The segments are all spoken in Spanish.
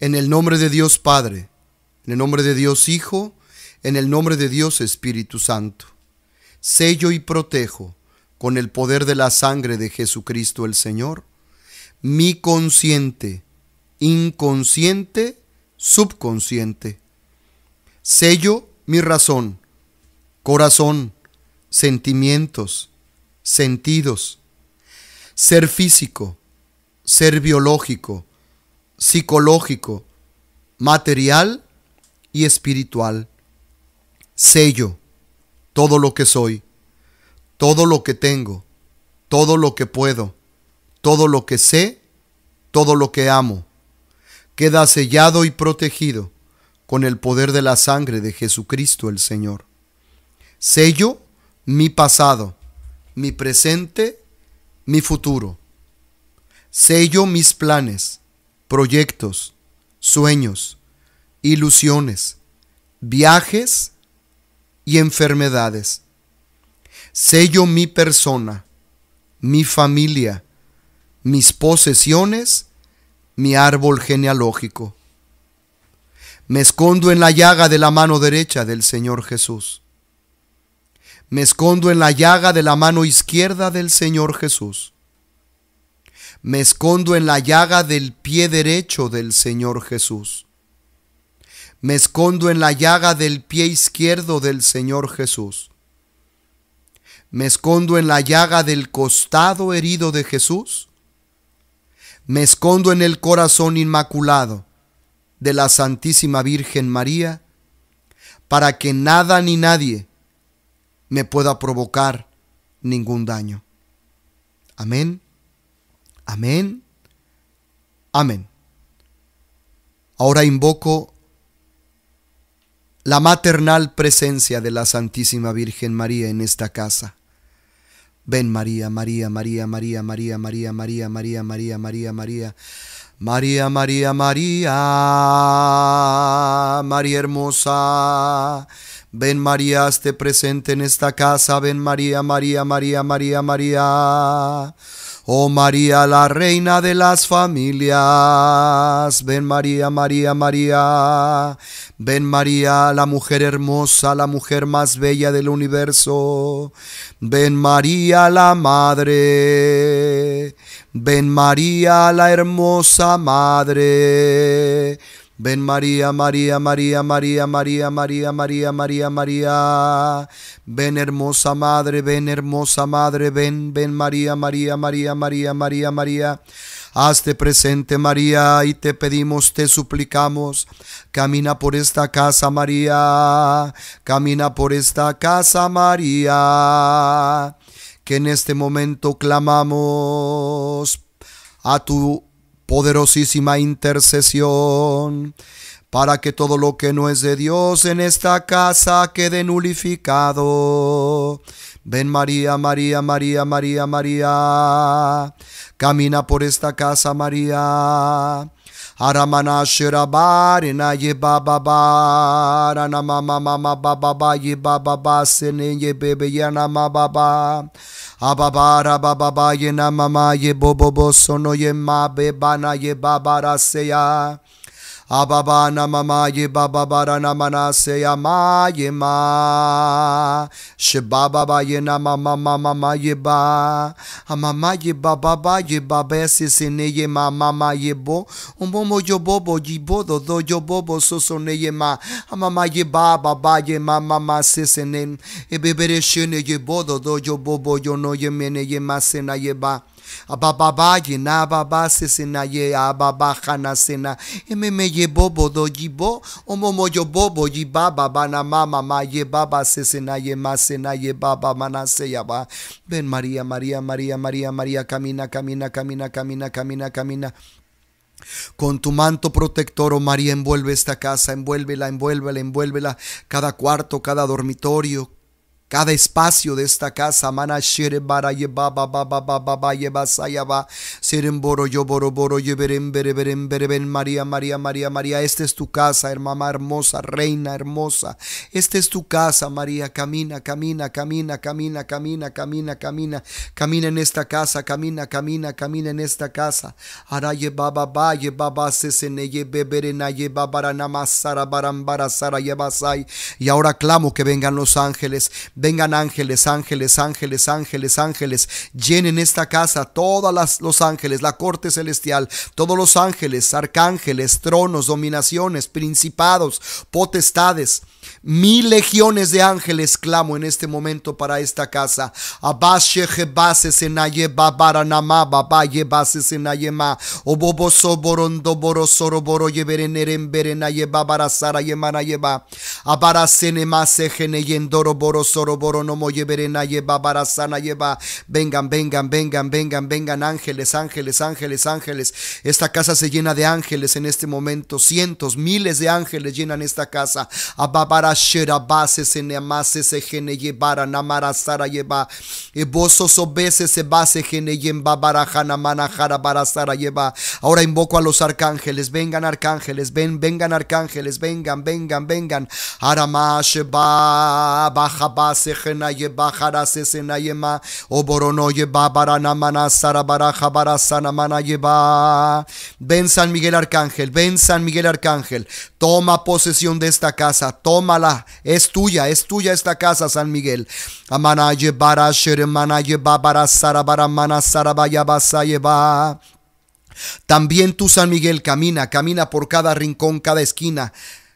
En el nombre de Dios Padre, en el nombre de Dios Hijo, en el nombre de Dios Espíritu Santo. Sello y protejo con el poder de la sangre de Jesucristo el Señor, mi consciente, inconsciente, subconsciente. Sello mi razón, corazón, sentimientos, sentidos, ser físico, ser biológico, psicológico, material y espiritual. Sello todo lo que soy, todo lo que tengo, todo lo que puedo, todo lo que sé, todo lo que amo. Queda sellado y protegido con el poder de la sangre de Jesucristo el Señor. Sello mi pasado, mi presente, mi futuro. Sello mis planes, proyectos, sueños, ilusiones, viajes y enfermedades. Sello mi persona, mi familia, mis posesiones, mi árbol genealógico. Me escondo en la llaga de la mano derecha del Señor Jesús. Me escondo en la llaga de la mano izquierda del Señor Jesús me escondo en la llaga del pie derecho del Señor Jesús. Me escondo en la llaga del pie izquierdo del Señor Jesús. Me escondo en la llaga del costado herido de Jesús. Me escondo en el corazón inmaculado de la Santísima Virgen María, para que nada ni nadie me pueda provocar ningún daño. Amén. Amén. Amén. Ahora invoco la maternal presencia de la Santísima Virgen María en esta casa. Ven María, María, María, María, María, María, María, María, María, María, María. María, María, María, María hermosa. Ven María, esté presente en esta casa. Ven María, María, María, María, María. Oh María, la reina de las familias, ven María, María, María, ven María, la mujer hermosa, la mujer más bella del universo, ven María, la madre, ven María, la hermosa madre. Ven María, María, María, María, María, María, María, María, María. Ven hermosa madre, ven hermosa madre, ven, ven María, María, María, María, María, María. Hazte presente María y te pedimos, te suplicamos, camina por esta casa María, camina por esta casa María, que en este momento clamamos a tu poderosísima intercesión, para que todo lo que no es de Dios en esta casa quede nulificado. Ven María, María, María, María, María. Camina por esta casa, María. Aramana Shirabarina ba Ranamama ba ba ba ye na ma ma ye bo bo bo Sono ye ye ma be ba ba na ba ra se ya. Ababa namamayi bababara namana seyama yema. Shibababa yena mama mama mayiba. Amama yibababa yibabe sisine yema mama yibo. Umbomo yobobo yibo dodo yobobo sosone yema. Amama yibaba ba ma mama sisine. Ebebere shene yibo dodo ye yono yemene yema sena yeba. baba se sesenaye ababa hanasena. me yebo bodo yibo. Omomo yobo baba yibaba banama mama yebaba sesenaye masena ya manaseyaba. Ven María, María, María, María, María. Camina, camina, camina, camina, camina, camina. Con tu manto protector, oh María, envuelve esta casa, envuélvela, envuélvela, envuélvela, cada cuarto, cada dormitorio, cada espacio de esta casa, mana bara yeba ba ba ba ba ba ba yeba sayaba, boro yo boro boro yeberen bereben bereben María María María María, esta es tu casa, hermana hermosa, reina hermosa, esta es tu casa, María, camina, camina, camina, camina, camina, camina, camina, camina en esta casa, camina, camina, camina en esta casa, ara yeba ba ba yeba ba sesene na yeba baranamasara bara sara yeba say, y ahora clamo que vengan los ángeles Vengan ángeles, ángeles, ángeles, ángeles, ángeles. Llenen esta casa, todos los ángeles, la corte celestial, todos los ángeles, arcángeles, tronos, dominaciones, principados, potestades Mil legiones de ángeles clamo en este momento para esta casa Abashe Jebase Senaye Babara Nama Baba y Base Senayema Obobosoborondoborosoroboro y Bereneren verena y va, yema y va a sene más se boro boronomo yeberen a yebabasana Vengan, vengan, vengan, vengan, vengan, ángeles, ángeles, ángeles, ángeles. Esta casa se llena de ángeles en este momento. Cientos, miles de ángeles llenan esta casa. Abbaba. Amara Base se se Gene Yebara Namara Sara Yeba se Base Gene Yemba jara Manajara sara Yeba Ahora invoco a los arcángeles, vengan arcángeles, ven, vengan arcángeles, vengan, vengan, vengan Arama Sheba Baja Base gene Yeba Jara se Oborono Yeba Sara Baraja sana Mana Yeba Ven San Miguel Arcángel, ven San Miguel Arcángel, toma posesión de esta casa, toma tómala, es tuya, es tuya esta casa, San Miguel. También tú, San Miguel, camina, camina por cada rincón, cada esquina,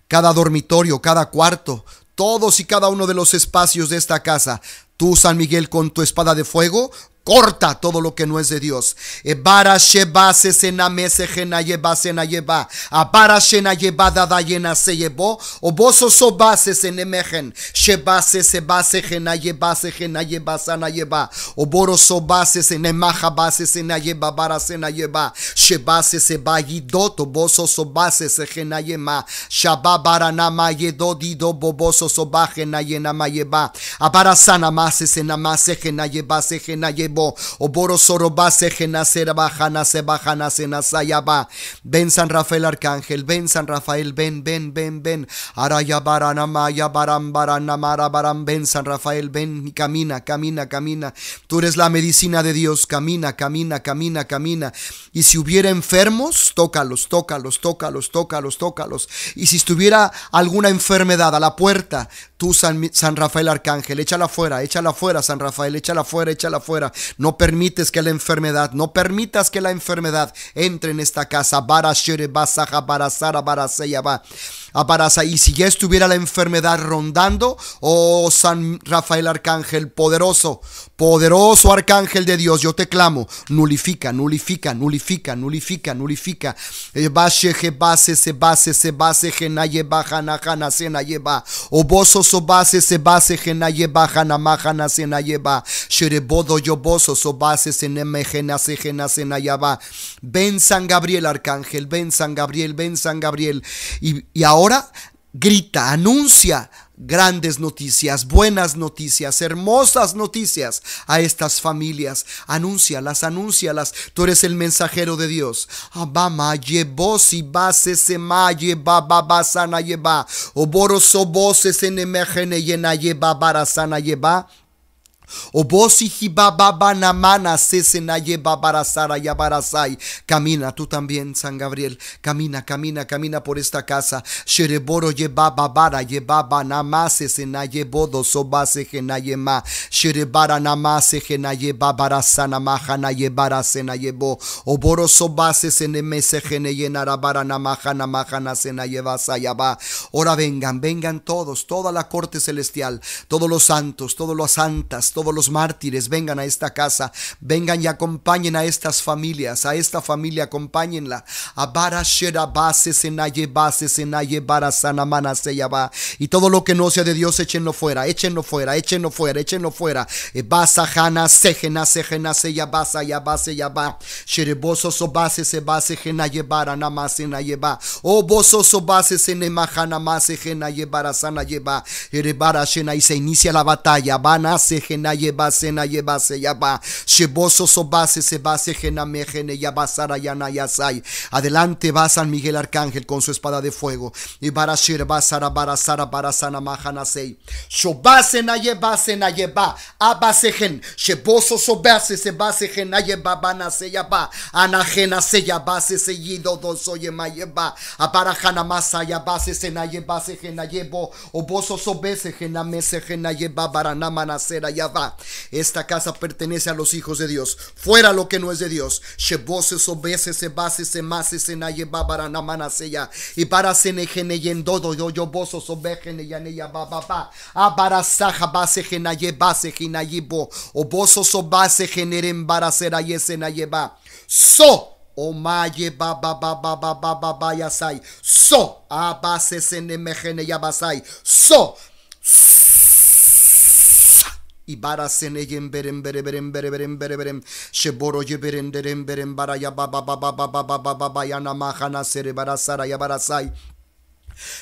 cada dormitorio, cada cuarto, todos y cada uno de los espacios de esta casa. Tú, San Miguel, con tu espada de fuego, corta todo lo que no es de Dios. Ebara eh, sheba se sena mese jena yeba sena yeba. Abara shena yeba yena se yebo. Oboso soba se senemejen. Sheba se seba se jena yeba se jena yeba sana yeba. Oboro soba se senemaja ba se sena yeba bara sena yeba. Sheba se seba yidot. Oboso soba se se jena yema. Shaba bara nama dido boboso soba jena yena ma yeba. Abara sana ma se sena ma se jena yeba ven San Rafael Arcángel, ven San Rafael, ven, ven, ven, ven, ven San Rafael, ven y camina, camina, camina, tú eres la medicina de Dios, camina, camina, camina, camina, y si hubiera enfermos, tócalos, tócalos, tócalos, tócalos, tócalos, y si estuviera alguna enfermedad a la puerta, tú San, Rafael Arcángel, échala fuera, échala fuera, San Rafael, échala fuera, échala fuera. No permites que la enfermedad, no permitas que la enfermedad entre en esta casa. Aparaza. Y si ya estuviera la enfermedad rondando, oh San Rafael Arcángel, poderoso, poderoso Arcángel de Dios, yo te clamo, nulifica, nulifica, nulifica, nulifica, nulifica. Eh, base, base, se base, se base, genaye, bajana, jana, sena, lleva. Oboso, base se base, genaye, baja se lleva. Sherebodo, yoboso, sobase, seneme, jena, se Ven San Gabriel, Arcángel, ven San Gabriel, ven San Gabriel. Y, y ahora ahora grita, anuncia grandes noticias, buenas noticias, hermosas noticias a estas familias. Anúncialas, anúncialas. Tú eres el mensajero de Dios. Abama llevó si base se ma lleva sana lleva. Oboro voces se nemejene llena lleva sana lleva. Camina tú también, San Gabriel. Camina, camina, camina por esta casa. Shereboro yeba babara yebaba namase senaye bodo sobase genayema. Sherebara namase genaye mahana yebara sena senayebo. Oboro sobase senemese geneyenarabara mahana mahana ya yaba. Ahora vengan, vengan todos, toda la corte celestial, todos los santos, todos los santas, todos todos los mártires, vengan a esta casa, vengan y acompañen a estas familias, a esta familia acompáñenla. Y todo lo que no sea de Dios, échenlo fuera, échenlo fuera, échenlo fuera, échenlo fuera. E Basahana jana, sejena, sejena, seya, basa, ya base, Shereboso, sobase, se base, jena, na lleva. O oh, boso, sobase, se mase, Gena llevara, sana, lleva. Erebara, shena, y se inicia la batalla. Van a na yebase na me gene Sheboso sobase sebase ya yabasara ya yasai. Adelante va San Miguel Arcángel con su espada de fuego. Y barashir basara barasara sana mahanasei. Shobase na se na yeba. Abasejen. Sheboso sobase sebase genayeba banase yaba. Anajenase base seguido dosoye mayeba. Abarajana masa yabase senayebase genayebo. Oboso sobese genamese genayeba baranamana ya yaba. Esta casa pertenece a los hijos de Dios. Fuera lo que no es de Dios. Shebose sobese se base se mase se naye babarana sella Y para en yendodo yo yo boso sobejene yaneya bababa. Abarasaja ah, base genaye base jinayibo. O boso sobase generen barasera na yeba. So. Omaye ba ba ba ba ba ba ba ba yasai. So abase ah, se ya basai. So. so ibarasın egin berim beri berim beri berim beri berim şeboro berim derim berim bara ya baba baba baba baba ba ba ba ba yana mahana seri bara sara ya barasay.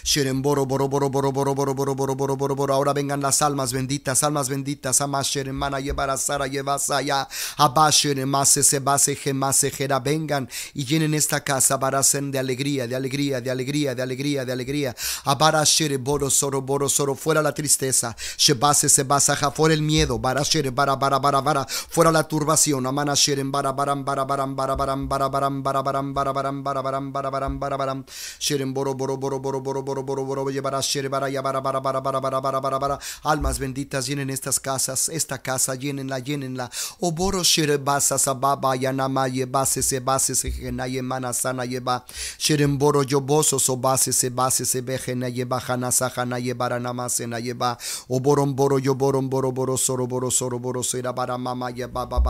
Sheren boro boro boro boro boro boro boro boro boro boro boro ahora vengan las almas benditas almas benditas amasheren Hermana, llevar a Sara llevas Aba abasheren más se base gemase jera vengan y llenen esta casa barasen de alegría de alegría de alegría de alegría de alegría abarashere boro soro boro soro fuera la tristeza shebase se basaja fuera el miedo barashere bara bara bara bara fuera la turbación amanasheren bara baram bara baram bara baram bara baram bara baram bara baram bara baram bara baram bara bara, sheren boro boro boro boro boro, boro, boro, boro, boro, llevará, para para para para para para para para para almas benditas llenen estas casas, esta casa, llenenla, llenenla, O oh, boro, shere, basa, sababa, yanama, llevase se base, se genaye, sana lleva sheren boro, boso so base, se base, se vejena, yeba, hanasa, hanaye, baranamasena, yeba, o boron, boro, yo boro, boro, soro, boro, soro, boro, sera, para mama, lleva baba,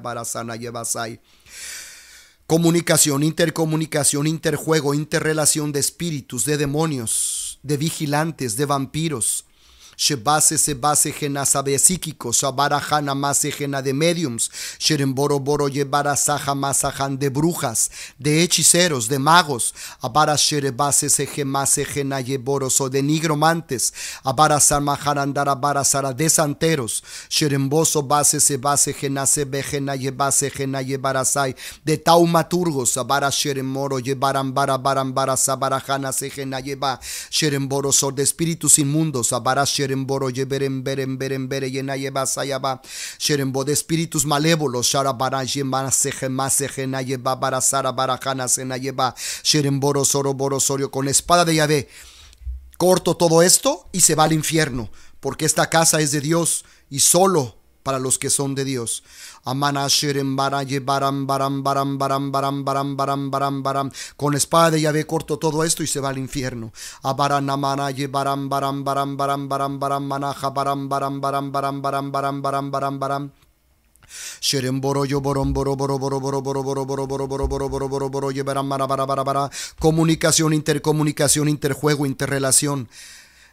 bara sana, lleva Comunicación, intercomunicación, interjuego, interrelación de espíritus, de demonios, de vigilantes, de vampiros, Shebase se base gena sabe psíquicos, Abarajana más ejena de mediums, Sheremboro boro llevara saja más de brujas, de hechiceros, de magos, Abara base se gemase gena yeboros o de nigromantes, Abara sarmajarandara bara sara de santeros, Sheremboso base se base gena se gena yebase gena yebarasai, de taumaturgos, a sheremoro llevaran bara baran bara sabarajana se gena yeba, o de espíritus inmundos, Abara Sheremboro, Yeberen, Beren, Beren, Bere, Yenayeba, Sayaba, Sherembo de espíritus malévolos, Sharabara, Yemana, Sejema, Sejenayeba, Sara Barajana, Senayeba, Sheremboro, boro Sorio, con la espada de Yahvé. Corto todo esto y se va al infierno, porque esta casa es de Dios y solo para los que son de Dios. Amana shirim baran, baran baran baran baran baran baran baran baram baram. Con espada ya Yahvé corto todo esto y se va al infierno. Abaran amana baram baran baran baran baran baran manaja baram baran baran baran baran baran baran baran baran Shirin boro yo borom boro boro boro boro boro boro boro boro boro boro boro boro comunicación intercomunicación interjuego interrelación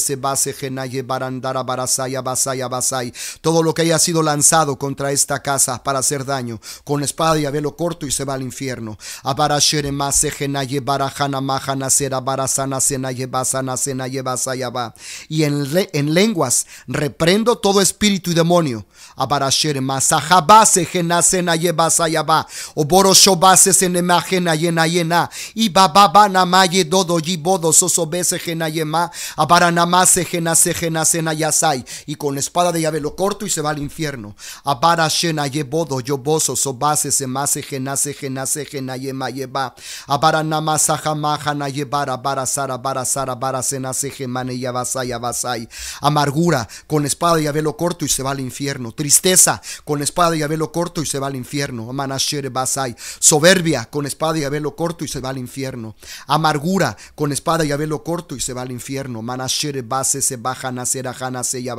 se base genaye barandara barasaya basaya basay. Todo lo que haya sido lanzado contra esta casa para hacer daño, con espada y velo corto y se va al infierno. Abarashere mase genaye barajana majana sera barasana senaye basana senaye basaya va. Y en, le, en lenguas reprendo todo espíritu y demonio. Abarashere masajabase genasenaye basaya va. Oboroshobase senemajena yena yena. Y bababana maye dodo bodo sosobese ma. Abarana Yasai. Y con espada de Yahvé lo corto y se va al infierno. Abara Shena Yebodo Yoboso Sobase Semase Genase Genase Genayema Yeba. Abara Namasaha Nayebara Bara Sara Bara Sara Bara Senase Gemane Yabasai Yabasai. Amargura, con espada de Yahvé corto y se va al infierno. Tristeza, con espada de Yahvé corto y se va al infierno. Amanashere Soberbia, con espada y Yahvé corto y se va al infierno. Amargura, con espada y Yahvé corto y se va al infierno. Manashere base, se baja, nace ajana, se ya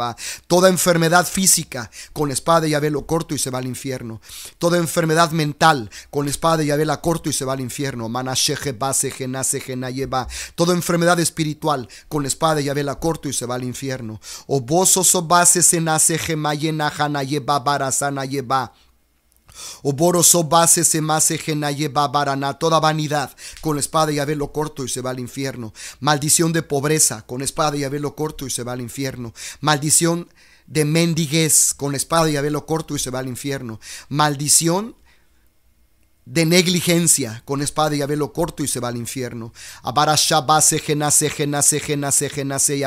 Toda enfermedad física, con la espada y Yahvé corto y se va al infierno. Toda enfermedad mental, con la espada y Yahvé corto y se va al infierno. Manasheje, base, genase, lleva Toda enfermedad espiritual, con la espada y Yahvé corto y se va al infierno. Obosos o bases gemayena, jana, yeba, barasana, yeba base se mase barana, toda vanidad, con espada y lo corto y se va al infierno. Maldición de pobreza, con espada y lo corto y se va al infierno. Maldición de mendiguez, con espada y lo corto y se va al infierno. Maldición de negligencia, con espada y abelo corto y se va al infierno. base genase genase genase genase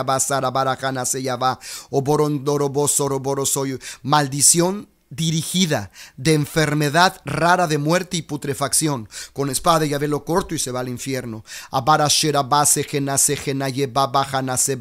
se Maldición dirigida de enfermedad rara de muerte y putrefacción, con espada y abelo corto y se va al infierno. Abarashera base a bajanase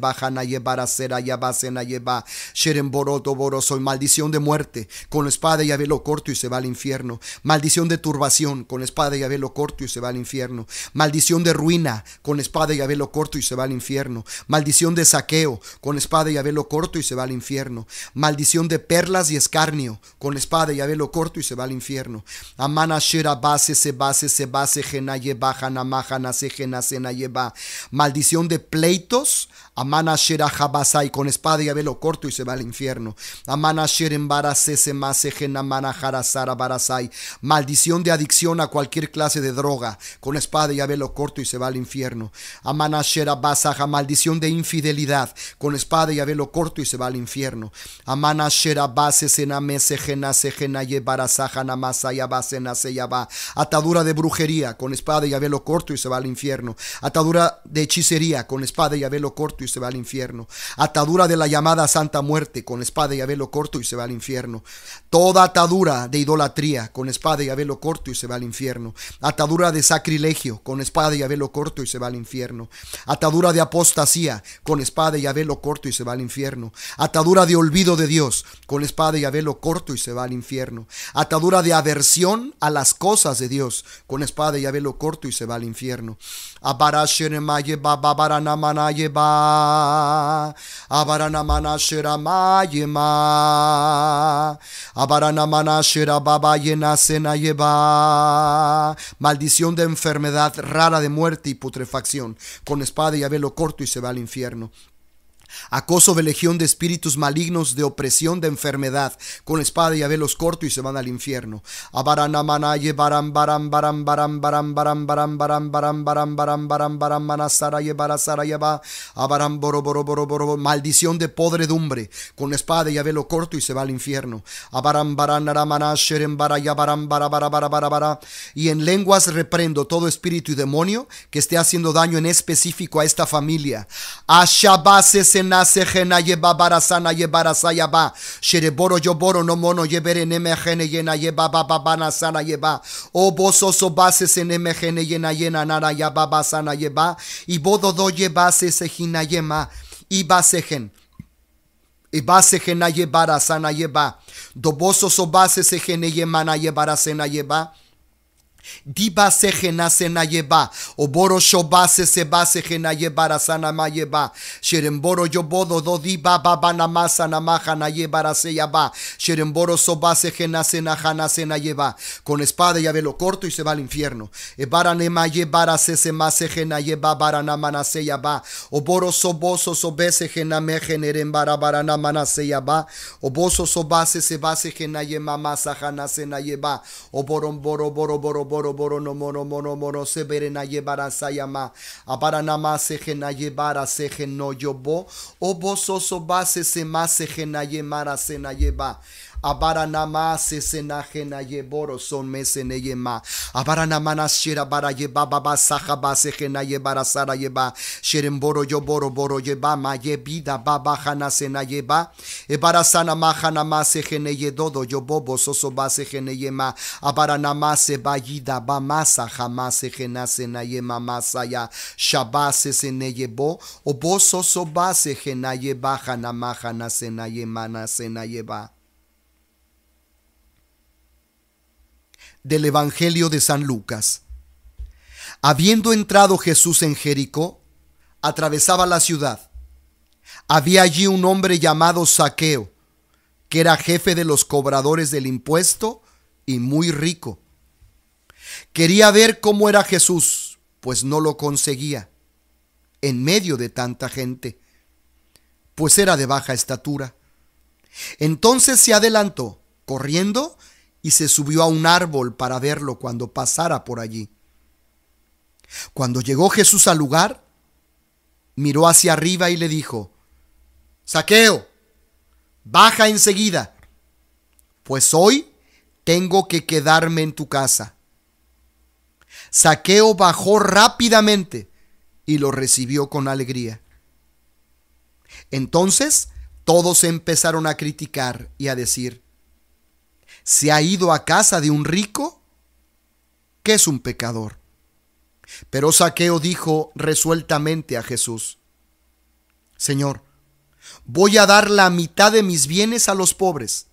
a Serenboroto boroso y maldición de muerte, con espada y abelo corto y se va al infierno. Maldición de turbación, con espada y velo corto y se va al infierno. Maldición de ruina, con espada y abelo corto y se va al infierno. Maldición de saqueo, con espada y abelo corto y se va al infierno. Maldición de perlas y escarnio, con la espada y a lo corto y se va al infierno. Amana shera base se base se base jena yeba hanamaja nace jena jena yeba. Maldición de pleitos Amana Sherajabasai con espada y velo corto y se va al infierno. Amana Sherembarasese Amana Jarasara Barasai. Maldición de adicción a cualquier clase de droga con espada y velo corto y se va al infierno. Amana basaja Maldición de infidelidad con espada y velo corto y se va al infierno. Amana Atadura de brujería con espada y velo corto y se va al infierno. Atadura de hechicería con espada y velo corto y se va al infierno. Atadura de la llamada santa muerte, con espada y abelo corto y se va al infierno. Toda atadura de idolatría, con espada y abelo corto y se va al infierno. Atadura de sacrilegio, con espada y abelo corto y se va al infierno. Atadura de apostasía, con espada y abelo corto y se va al infierno. Atadura de olvido de Dios, con espada y abelo corto y se va al infierno. Atadura de aversión a las cosas de Dios, con espada y abelo corto y se va al infierno shira Baba yena sena Senayeba. Maldición de enfermedad rara de muerte y putrefacción. Con espada y abelo corto y se va al infierno acoso de legión de espíritus malignos, de opresión, de enfermedad. Con espada y abelos corto y se van al infierno. maldición de podredumbre. Con espada y abelos corto y se va al infierno. Y en lenguas reprendo todo espíritu y demonio que esté haciendo daño en específico a esta familia. Ashabase se sana sejena yeba barasana yebarasa yaba. Shereboro yoboro no mono yeberen gene yena yeba na sana yeba. O bososo bases en gene yena yena nara yaba basana yeba. Y do yebase sejina yema. Y gen Y yebara sana yeba. Dobososo bases sejene yemana yebara sena yeba. Diba sejena sena yeba, oboro shoba se base sejena yebara sana ma yeba, sheremboro yobodo do diba baba masa sana maja na yebara se yaba, sheremboro soba sejena sena jana sena yeba, con espada ve lo corto y se va al infierno, ebara nema yebara se sema sejena yeba barana mana yaba, oboro soboso sobe sejena mejeneren bara barana mana se yaba, oboso soba se seba sejena yema masa jana sena yeba, oboro boro boro boro boro boro no mono mono mono se verena llevara sayama gena sejena llevara geno no vos so base se más sejena se na yeba. Abaranama ye boro son me Abaranamana shira bara yeba baba saja basejena yebara sara yeba. Sheren boro yo boro boro ma yebida baba jana sena yeba. Ebarasana majana dodo yedodo yo bobo soso ma yema. Abaranama se bayida ba masa jamás sena yema masaya. Shabase sene yebo. Obo soso basejena yeba jana na sena na sena yeba. del Evangelio de San Lucas. Habiendo entrado Jesús en Jericó, atravesaba la ciudad. Había allí un hombre llamado Saqueo, que era jefe de los cobradores del impuesto y muy rico. Quería ver cómo era Jesús, pues no lo conseguía, en medio de tanta gente, pues era de baja estatura. Entonces se adelantó, corriendo, y se subió a un árbol para verlo cuando pasara por allí. Cuando llegó Jesús al lugar, miró hacia arriba y le dijo, Saqueo, baja enseguida, pues hoy tengo que quedarme en tu casa. Saqueo bajó rápidamente y lo recibió con alegría. Entonces todos empezaron a criticar y a decir, se ha ido a casa de un rico que es un pecador. Pero Saqueo dijo resueltamente a Jesús, Señor, voy a dar la mitad de mis bienes a los pobres,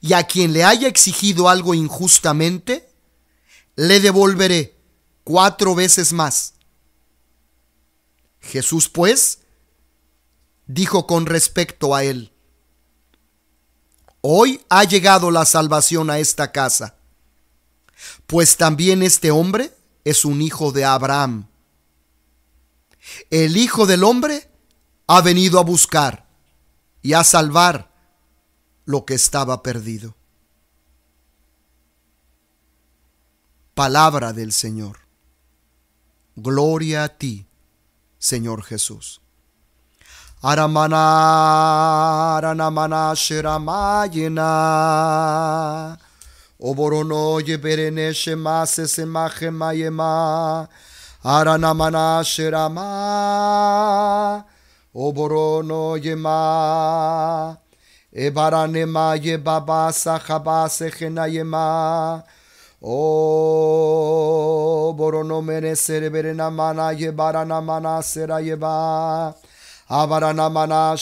y a quien le haya exigido algo injustamente, le devolveré cuatro veces más. Jesús, pues, dijo con respecto a él, Hoy ha llegado la salvación a esta casa, pues también este hombre es un hijo de Abraham. El Hijo del Hombre ha venido a buscar y a salvar lo que estaba perdido. Palabra del Señor. Gloria a ti, Señor Jesús. Aramana Aranamana Shiramayina Oborono Yeberene Shema Sesemache Mayema Aranamana Shirama Oborono Yema Ebaranema Yebaba Sachaba Sechena Yema Oborono Mene Sereberena Mana Yebaranamana Sera Yeba Avaranamana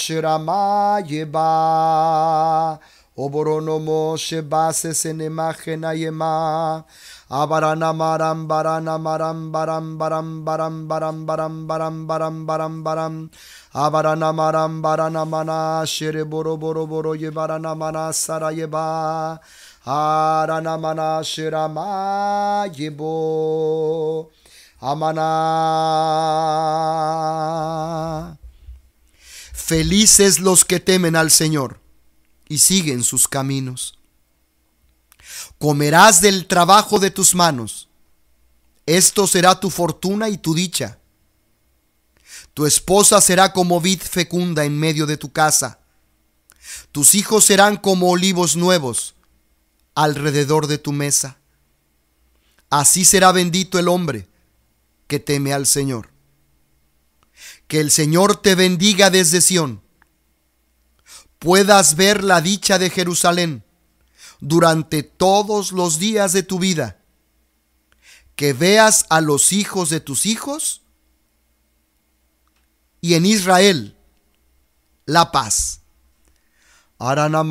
yeba Oboronomo Shebases in Imagena Yema. Abaranamaram baranamaram baram baram baram baram baram baram baram baram baram Abaranamaram baranamana shire boro boro boro sarayeba Aranamana shirama yebo Amana Felices los que temen al Señor y siguen sus caminos. Comerás del trabajo de tus manos. Esto será tu fortuna y tu dicha. Tu esposa será como vid fecunda en medio de tu casa. Tus hijos serán como olivos nuevos alrededor de tu mesa. Así será bendito el hombre que teme al Señor. Que el Señor te bendiga desde Sión. Puedas ver la dicha de Jerusalén durante todos los días de tu vida. Que veas a los hijos de tus hijos y en Israel la paz. Aranamara,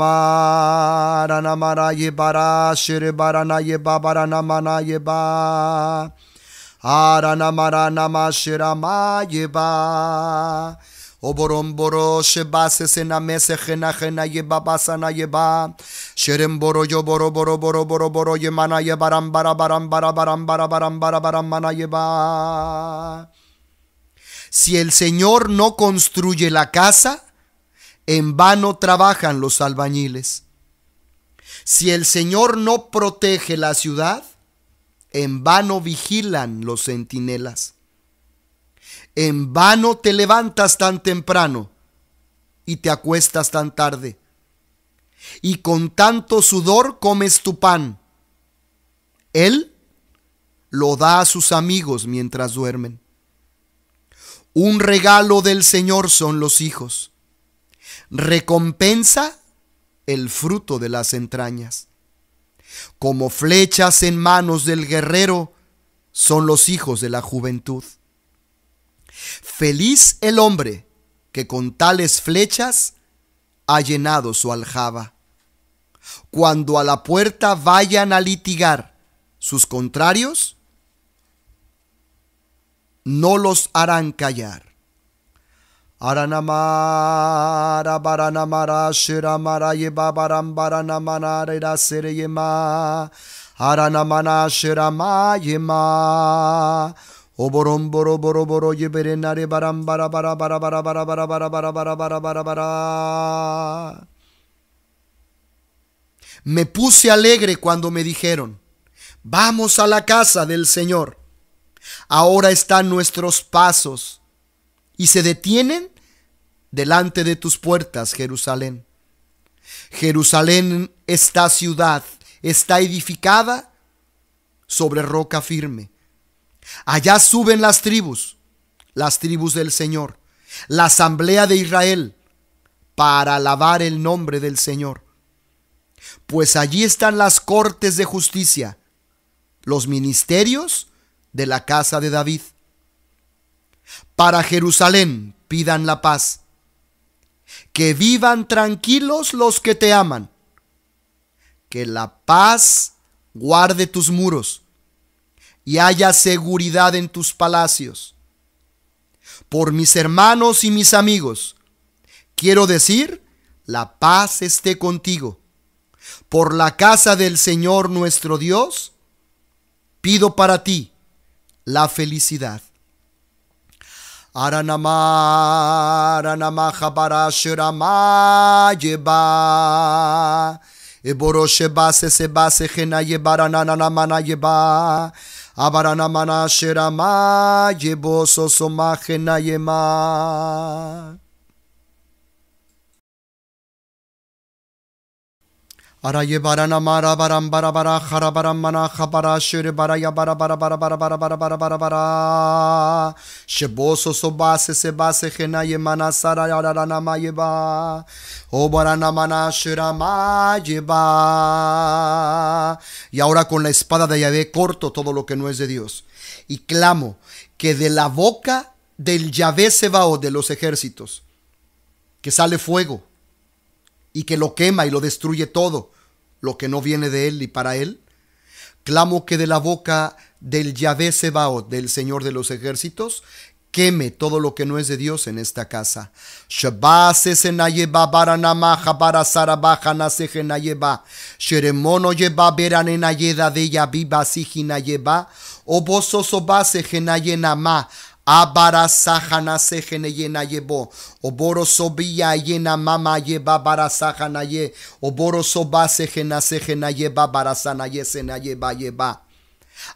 Aranamaranama Shiramayeba. Oboromboro shebase senamese jena jena yeba basana yeba. Sheremboro yo boro boro boro boro boro yemana yebaram bara baram bara baram bara baram bara baram mana yeba. Si el Señor no construye la casa, en vano trabajan los albañiles. Si el Señor no protege la ciudad, en vano vigilan los centinelas. En vano te levantas tan temprano y te acuestas tan tarde. Y con tanto sudor comes tu pan. Él lo da a sus amigos mientras duermen. Un regalo del Señor son los hijos. Recompensa el fruto de las entrañas. Como flechas en manos del guerrero son los hijos de la juventud. Feliz el hombre que con tales flechas ha llenado su aljaba. Cuando a la puerta vayan a litigar sus contrarios, no los harán callar. Aranamara Baranamara Shiramara y Baranamanarira Siriyima Aranamana Shiramayima Oborom Boro Boro Boro Yibirinari Baram Bara Bara Bara Bara Bara Bara Bara Bara Bara Bara Bara Bara Me puse alegre cuando me dijeron, vamos a la casa del Señor. Ahora están nuestros pasos y se detienen delante de tus puertas, Jerusalén. Jerusalén, esta ciudad, está edificada sobre roca firme. Allá suben las tribus, las tribus del Señor, la asamblea de Israel, para alabar el nombre del Señor. Pues allí están las cortes de justicia, los ministerios de la casa de David. Para Jerusalén pidan la paz. Que vivan tranquilos los que te aman. Que la paz guarde tus muros y haya seguridad en tus palacios. Por mis hermanos y mis amigos, quiero decir, la paz esté contigo. Por la casa del Señor nuestro Dios, pido para ti la felicidad. Aranama, Aranama Chabara Shirama Yeba. Iboro Sheba Seseba Sechena Yeba mana Yeba. Abaranamana Shirama Yebo Sosoma Chena Yema. Araye barana mara baran bara bara hara baran mana japara shuri bara ya bara bara bara bara bara bara bara bara bara sheboso so se base jena ye mana sara ya la ba ma o barana mana shera ma y ahora con la espada de Yahvé corto todo lo que no es de Dios y clamo que de la boca del Yahvé se o de los ejércitos que sale fuego y que lo quema y lo destruye todo, lo que no viene de él y para él? Clamo que de la boca del Yahvé Sebaot, del Señor de los ejércitos, queme todo lo que no es de Dios en esta casa. Sheremono yeba beranenayeda de yabiba O obososobase genayena ma, yena yena mama yeba ye.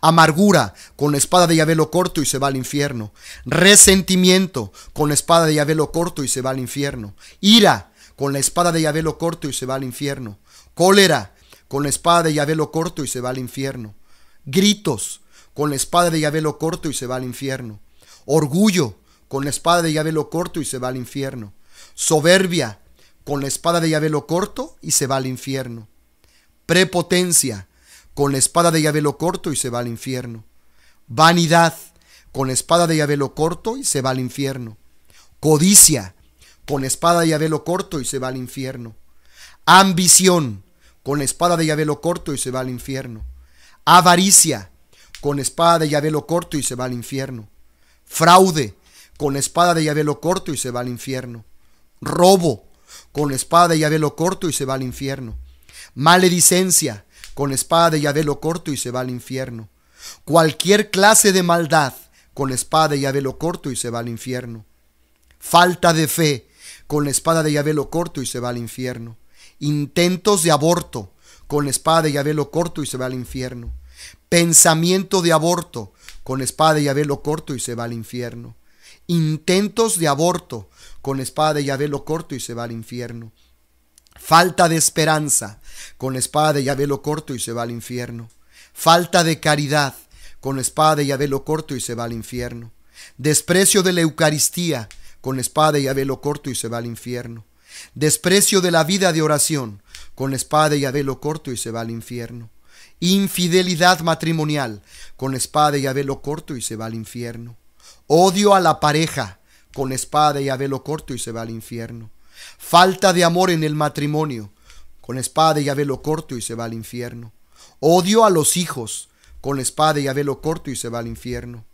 Amargura, con la espada de Yahvé corto y se va al infierno. Resentimiento, con la espada de Yahvé corto y se va al infierno. Ira, con la espada de Yahvé corto y se va al infierno. Cólera, con la espada de yabelo corto y se va al infierno. Gritos, con la espada de Yahvé corto y se va al infierno Orgullo, con la espada de Yahvé corto y se va al infierno. Soberbia, con la espada de Yahvé corto y se va al infierno. Prepotencia, con la espada de Yahvé corto y se va al infierno. Vanidad, con la espada de Yahvé corto y se va al infierno. Codicia, con la espada de Yahvé corto y se va al infierno. Ambición, con la espada de Yahvé corto y se va al infierno. Avaricia, con la espada de Yahvé corto y se va al infierno. Fraude, con espada de Yabelo corto y se va al infierno. Robo, con espada de lo corto y se va al infierno. Maledicencia, con espada de Yabelo corto y se va al infierno. Cualquier clase de maldad, con espada de yavelo corto y se va al infierno. Falta de fe, con espada de Yabelo corto y se va al infierno. Intentos de aborto, con espada de yavelo corto y se va al infierno. Pensamiento de aborto, con espada y Abelo corto y se va al infierno. Intentos de aborto, con espada y Abelo corto y se va al infierno. Falta de esperanza, con espada y Abelo corto y se va al infierno. Falta de caridad, con espada y Abelo corto y se va al infierno. Desprecio de la Eucaristía, con espada y Abelo corto y se va al infierno. Desprecio de la vida de oración, con espada y Abelo corto y se va al infierno Infidelidad matrimonial. Con espada y abelo corto y se va al infierno. Odio a la pareja. Con espada y abelo corto y se va al infierno. Falta de amor en el matrimonio. Con espada y abelo corto y se va al infierno. Odio a los hijos. Con espada y abelo corto y se va al infierno.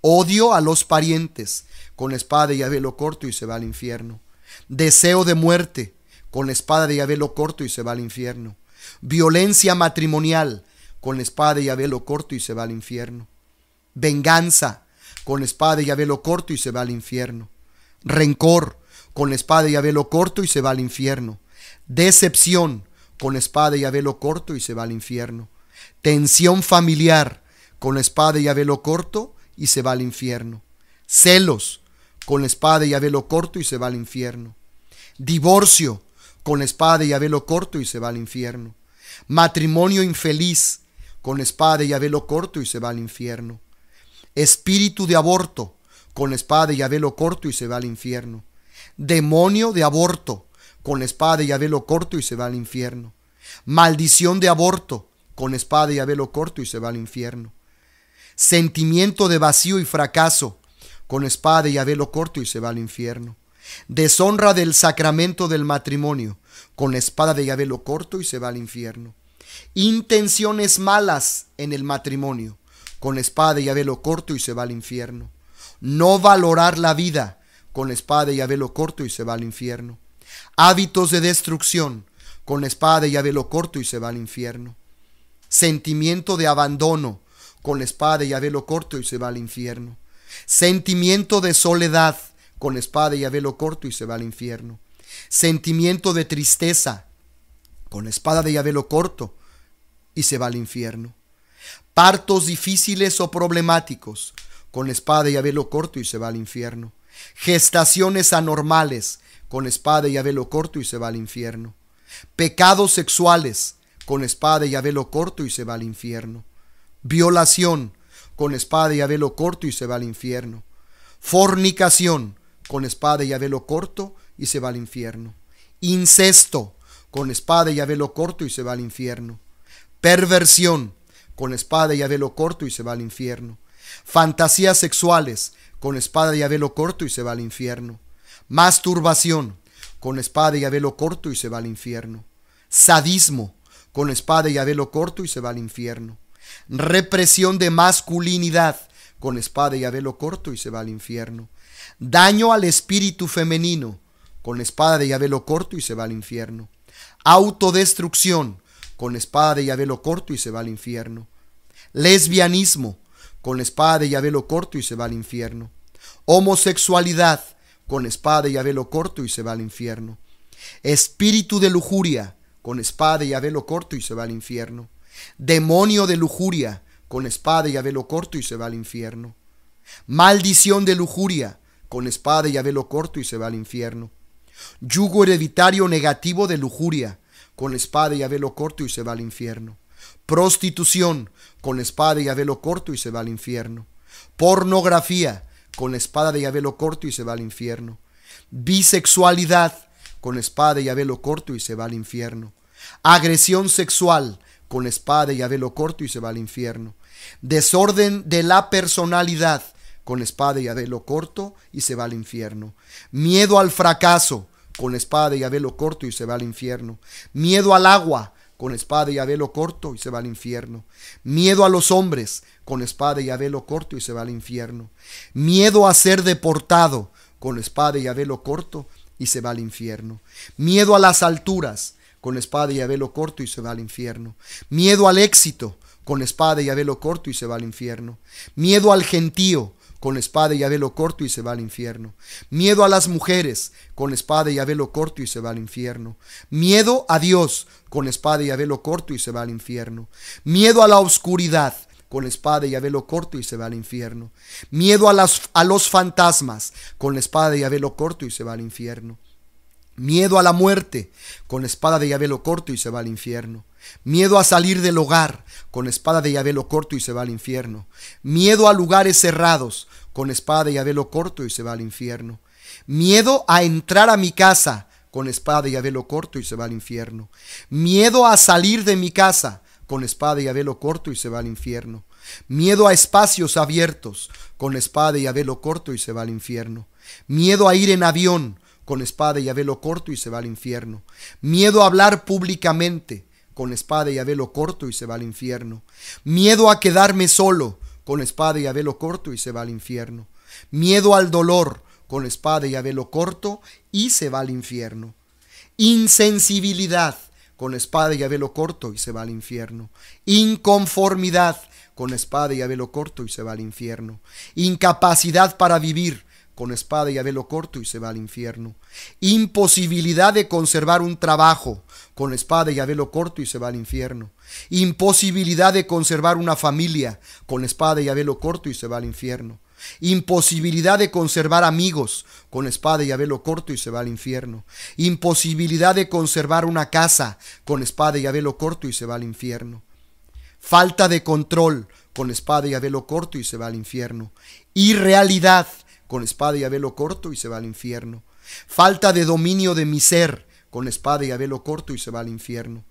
Odio a los parientes. Con espada y abelo corto y se va al infierno. Deseo de muerte. Con espada y abelo corto y se va al infierno violencia matrimonial, con espada y velo corto y se va al infierno. Venganza, con espada y velo corto y se va al infierno. Rencor, con espada y Abelo corto y se va al infierno. Decepción, con espada y Abelo corto y se va al infierno. Tensión familiar, con espada y velo corto y se va al infierno. Celos, con espada y velo corto y se va al infierno. Divorcio, con espada y velo corto y se va al infierno. Matrimonio infeliz, con espada y velo corto y se va al infierno. Espíritu de aborto, con espada y velo corto y se va al infierno. Demonio de aborto, con espada y velo corto y se va al infierno. Maldición de aborto, con espada y velo corto y se va al infierno. Sentimiento de vacío y fracaso, con espada y velo corto y se va al infierno. Deshonra del sacramento del matrimonio, con espada de abelo corto y se va al infierno intenciones malas en el matrimonio. Con espada y abelo corto y se va al infierno. No valorar la vida. Con espada y abelo corto y se va al infierno. Hábitos de destrucción. Con espada y abelo corto y se va al infierno. Sentimiento de abandono. Con espada y abelo corto y se va al infierno. Sentimiento de soledad. Con espada y abelo corto y se va al infierno. Sentimiento de tristeza. Con espada de abelo corto y se va al infierno. Partos difíciles o problemáticos, con espada y abelo corto y se va al infierno. Gestaciones anormales, con espada y abelo corto y se va al infierno. Pecados sexuales, con espada y abelo corto y se va al infierno. Violación, con espada y abelo corto y se va al infierno. Fornicación, con espada y abelo corto y se va al infierno. Incesto, con espada y abelo corto y se va al infierno perversión, con espada y abelo corto y se va al infierno. Fantasías sexuales, con espada y abelo corto y se va al infierno. Masturbación, con espada y abelo corto y se va al infierno. Sadismo, con espada y abelo corto y se va al infierno. Represión de masculinidad, con espada y abelo corto y se va al infierno. Daño al espíritu femenino, con espada y abelo corto y se va al infierno. Autodestrucción, con espada y abelo corto y se va al infierno. Lesbianismo, con espada y abelo corto y se va al infierno. Homosexualidad, con espada y abelo corto y se va al infierno. Espíritu de lujuria, con espada y abelo corto y se va al infierno. Demonio de lujuria, con espada y abelo corto y se va al infierno. Maldición de lujuria, con espada y abelo corto y se va al infierno. Yugo hereditario negativo de lujuria, con espada y abelo corto y se va al infierno. Prostitución, con espada y abelo corto y se va al infierno. Pornografía, con espada y abelo corto y se va al infierno. Bisexualidad, con espada y abelo corto y se va al infierno. Agresión sexual, con espada y abelo corto y se va al infierno. Desorden de la personalidad, con espada y abelo corto y se va al infierno. Miedo al fracaso, con espada y abelo corto y se va al infierno. Miedo al agua, con espada y abelo corto y se va al infierno. Miedo a los hombres, con espada y abelo corto y se va al infierno. Miedo a ser deportado, con espada y abelo corto y se va al infierno. Miedo a las alturas, con espada y abelo corto y se va al infierno. Miedo al éxito, con espada y abelo corto y se va al infierno. Miedo al gentío, con espada y abelo corto y se va al infierno. Miedo a las mujeres, con espada y abelo corto y se va al infierno. Miedo a Dios, con espada y abelo corto y se va al infierno. Miedo a la oscuridad, con espada y abelo corto y se va al infierno. Miedo a, las, a los fantasmas, con espada y abelo corto y se va al infierno. Miedo a la muerte, con espada de Yahvé corto y se va al infierno. Miedo a salir del hogar, con espada de Yahvé corto y se va al infierno. Miedo a lugares cerrados, con espada de Yahvé corto y se va al infierno. Miedo a entrar a mi casa, con espada de Yahvé corto y se va al infierno. Miedo a salir de mi casa, con espada de Yahvé corto y se va al infierno. Miedo a espacios abiertos, con espada de Yahvé corto y se va al infierno. Miedo a ir en avión, con espada y velo corto y se va al infierno. Miedo a hablar públicamente, con espada y velo corto y se va al infierno. Miedo a quedarme solo, con espada y velo corto y se va al infierno. Miedo al dolor, con espada y velo corto y se va al infierno. Insensibilidad, con espada y velo corto y se va al infierno. Inconformidad, con espada y velo corto y se va al infierno. Incapacidad para vivir, con espada y abelo corto y se va al infierno. Imposibilidad de conservar un trabajo con espada y abelo corto y se va al infierno. Imposibilidad de conservar una familia con espada y abelo corto y se va al infierno. Imposibilidad de conservar amigos con espada y abelo corto y se va al infierno. Imposibilidad de conservar una casa con espada y abelo corto y se va al infierno. Falta de control con espada y abelo corto y se va al infierno. Irrealidad con espada y velo corto y se va al infierno. Falta de dominio de mi ser, con espada y velo corto y se va al infierno.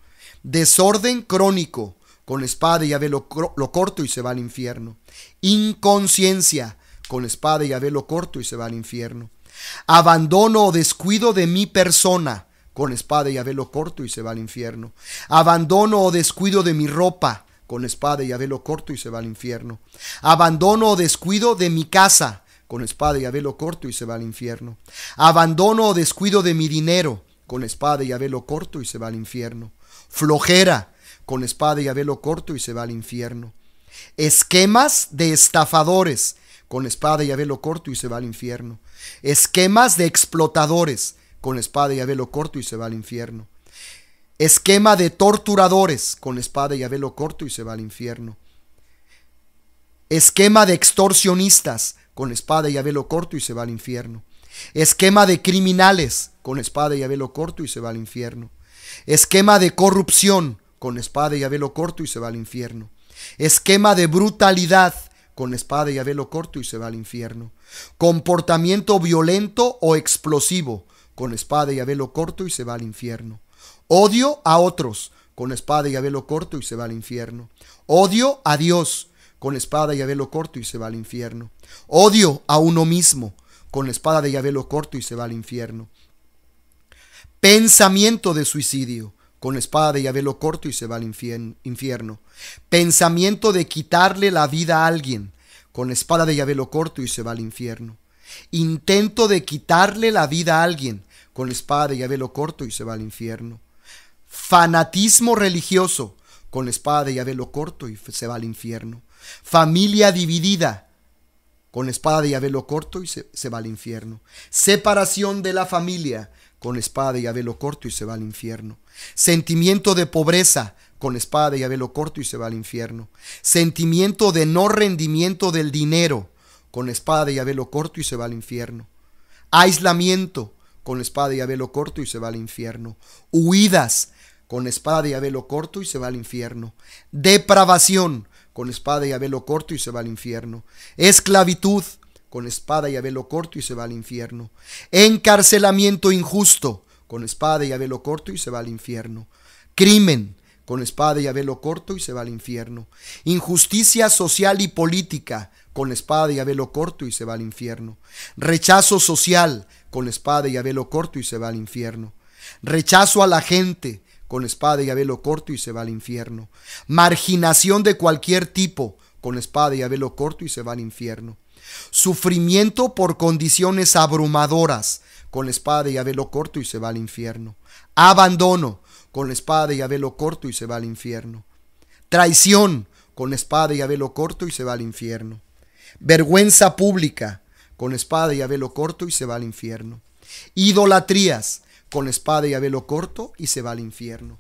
Desorden crónico, con espada y abelo lo corto y se va al infierno. Inconsciencia, con espada y velo corto y se va al infierno. Abandono o descuido de mi persona, con espada y a velo corto y se va al infierno. Abandono o descuido de mi ropa, con espada y lo corto y se va al infierno. Abandono o descuido de mi casa, con espada y abelo corto y se va al infierno. Abandono o descuido de mi dinero, con espada y abelo corto y se va al infierno. Flojera, con espada y abelo corto y se va al infierno. Esquemas de estafadores, con espada y abelo corto y se va al infierno. Esquemas de explotadores, con espada y abelo corto y se va al infierno. Esquema de torturadores, con espada y abelo corto y se va al infierno. Esquema de extorsionistas, con espada y velo corto y se va al infierno. Esquema de criminales, con espada y velo corto y se va al infierno. Esquema de corrupción, con espada y velo corto y se va al infierno. Esquema de brutalidad, con espada y velo corto y se va al infierno. Comportamiento violento o explosivo, con espada y velo corto y se va al infierno. Odio a otros, con espada y velo corto y se va al infierno. Odio a Dios, con espada de Yahvé corto y se va al infierno. Odio a uno mismo, con la espada de Yahvé lo corto y se va al infierno. Pensamiento de suicidio, con la espada de Yahvé lo corto y se va al infierno. Pensamiento de quitarle la vida a alguien, con la espada de Yahvé lo corto y se va al infierno. Intento de quitarle la vida a alguien, con la espada de Yahvé lo corto y se va al infierno. Fanatismo religioso, con la espada de Yahvé lo corto y se va al infierno. Familia dividida, con espada y abelo corto y se, va al infierno. Separación de la familia, con espada y avelo corto y se va al infierno. Sentimiento de pobreza, con espada y avelo corto y se va al infierno. Sentimiento de no rendimiento del dinero, con espada y abelo corto y se va al infierno. Aislamiento, con espada y abelo corto y se va al infierno. Huidas, con espada y abelo corto y se va al infierno. Depravación, con espada y abelo corto y se va al infierno. Esclavitud, con espada y abelo corto y se va al infierno. Encarcelamiento injusto, con espada y abelo corto y se va al infierno. Crimen, con espada y abelo corto y se va al infierno. Injusticia social y política, con espada y abelo corto y se va al infierno. Rechazo social, con espada y abelo corto y se va al infierno. Rechazo a la gente, con espada y abelo corto y se va al infierno. Marginación de cualquier tipo, con espada y abelo corto y se va al infierno. Sufrimiento por condiciones abrumadoras, con espada y abelo corto y se va al infierno. Abandono, con espada y abelo corto y se va al infierno. Traición, con espada y abelo corto y se va al infierno. Vergüenza pública, con espada y abelo corto y se va al infierno. Idolatrías, con espada y a velo corto y se va al infierno.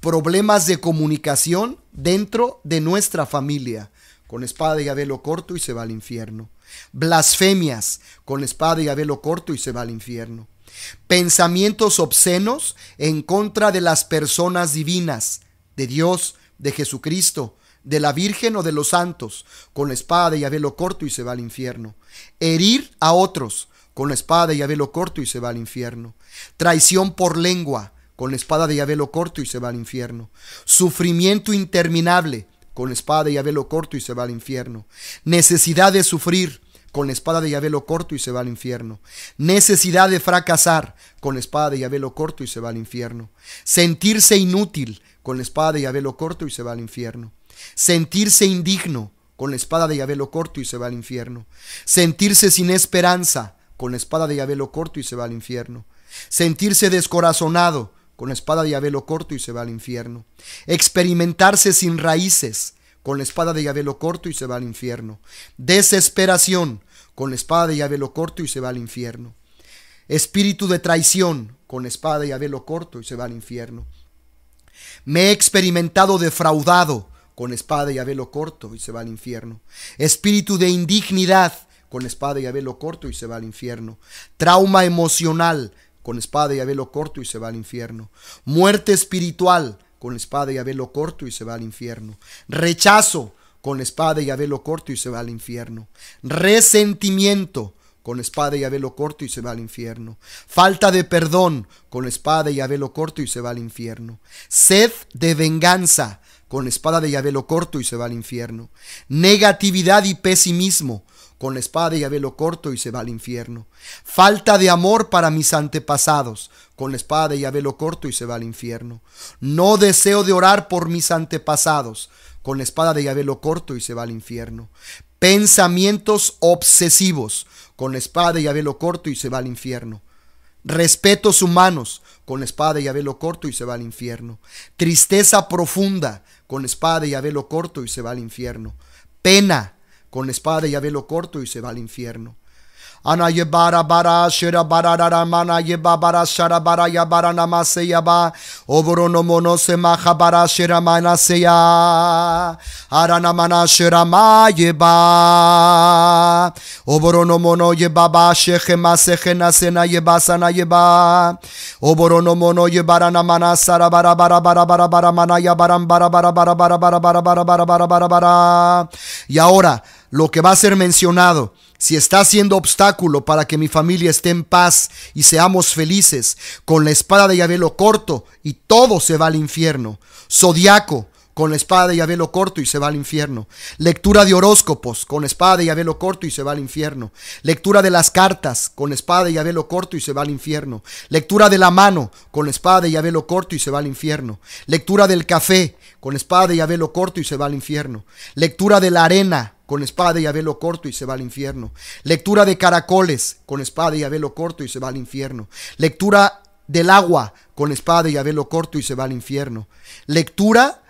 Problemas de comunicación dentro de nuestra familia, con espada y a corto y se va al infierno. Blasfemias, con espada y a corto y se va al infierno. Pensamientos obscenos en contra de las personas divinas, de Dios, de Jesucristo, de la Virgen o de los santos, con la espada y a corto y se va al infierno. Herir a otros, con la espada de Yabelo corto y se va al infierno. Traición por lengua, con la espada de Yabelo corto y se va al infierno. Sufrimiento interminable, con la espada de Yabelo corto y se va al infierno. Necesidad de sufrir, con la espada de Yabelo corto y se va al infierno. Necesidad de fracasar, con la espada de Yabelo corto y se va al infierno. Sentirse inútil, con la espada de Yabelo corto y se va al infierno. Sentirse indigno, con la espada de Yabelo corto y se va al infierno. Sentirse sin esperanza, con la espada de yavelo corto y se va al infierno. Sentirse descorazonado, con la espada de Abelo corto y se va al infierno. Experimentarse sin raíces, con la espada de Yabelo corto y se va al infierno. Desesperación, con la espada de Abelo corto y se va al infierno. Espíritu de traición, con espada de yavelo corto y se va al infierno. Me he experimentado defraudado, con espada de Abelo corto y se va al infierno. Espíritu de indignidad, con espada y velo corto y se va al infierno. Trauma emocional, con espada y velo corto y se va al infierno. Muerte espiritual, con espada y Abelo corto y se va al infierno. Rechazo, con espada y velo corto y se va al infierno. Resentimiento, con espada y velo corto y se va al infierno. Falta de perdón, con espada y Abelo corto y se va al infierno. Sed de venganza, con espada de Yabelo corto y se va al infierno. Negatividad y pesimismo, con la espada y a velo corto y se va al infierno. Falta de amor para mis antepasados, con la espada y a velo corto y se va al infierno. No deseo de orar por mis antepasados, con la espada de velo corto y se va al infierno. Pensamientos obsesivos, con la espada y a velo corto y se va al infierno. Respetos humanos, con la espada y a velo corto y se va al infierno. Tristeza profunda, con la espada y a velo corto y se va al infierno. Pena, con la espada y a velo corto y se va al infierno. Anayabara bara shira bara rara mana yeba bara shara bara namase ba oboro no mono se maha bara shira mana se ya arana mana shira ma yeba oboro no mono yeba ba na se na yeba sana yeba oboro no mono yeba rana mana sara bara bara bara bara bara mana bara bara bara bara bara bara bara bara bara bara bara bara y ahora lo que va a ser mencionado si está siendo obstáculo para que mi familia esté en paz y seamos felices, con la espada de Yahvé lo corto y todo se va al infierno. Zodiaco, con la espada y a corto y se va al infierno. Lectura de horóscopos, con espada y a corto y se va al infierno. Lectura de las cartas, con espada y a corto y se va al infierno. Lectura de la mano, con espada y a corto y se va al infierno. Lectura del café, con espada y a corto y se va al infierno. Lectura de la arena, con espada y abelo corto y se va al infierno. Lectura de caracoles, con espada y abelo corto y se va al infierno. Lectura del agua, con espada y abelo corto y se va al infierno. Lectura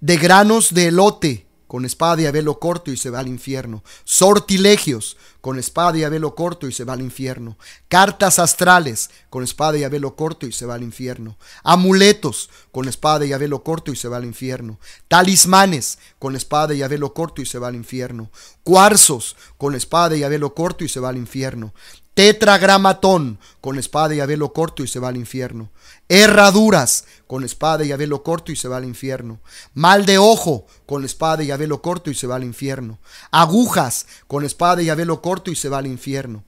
de granos de elote, con espada y abelo corto y se va al infierno. Sortilegios, con espada y abelo corto y se va al infierno. Cartas astrales, con espada y abelo corto y se va al infierno. Amuletos, con espada y abelo corto y se va al infierno. Talismanes, con espada y abelo corto y se va al infierno. Cuarzos, con espada y abelo corto y se va al infierno. Tetragramatón, con espada y abelo corto y se va al infierno. Herraduras, con espada y abelo corto y se va al infierno. Mal de ojo, con espada y abelo corto y se va al infierno. Agujas, con espada y abelo corto y se va al infierno.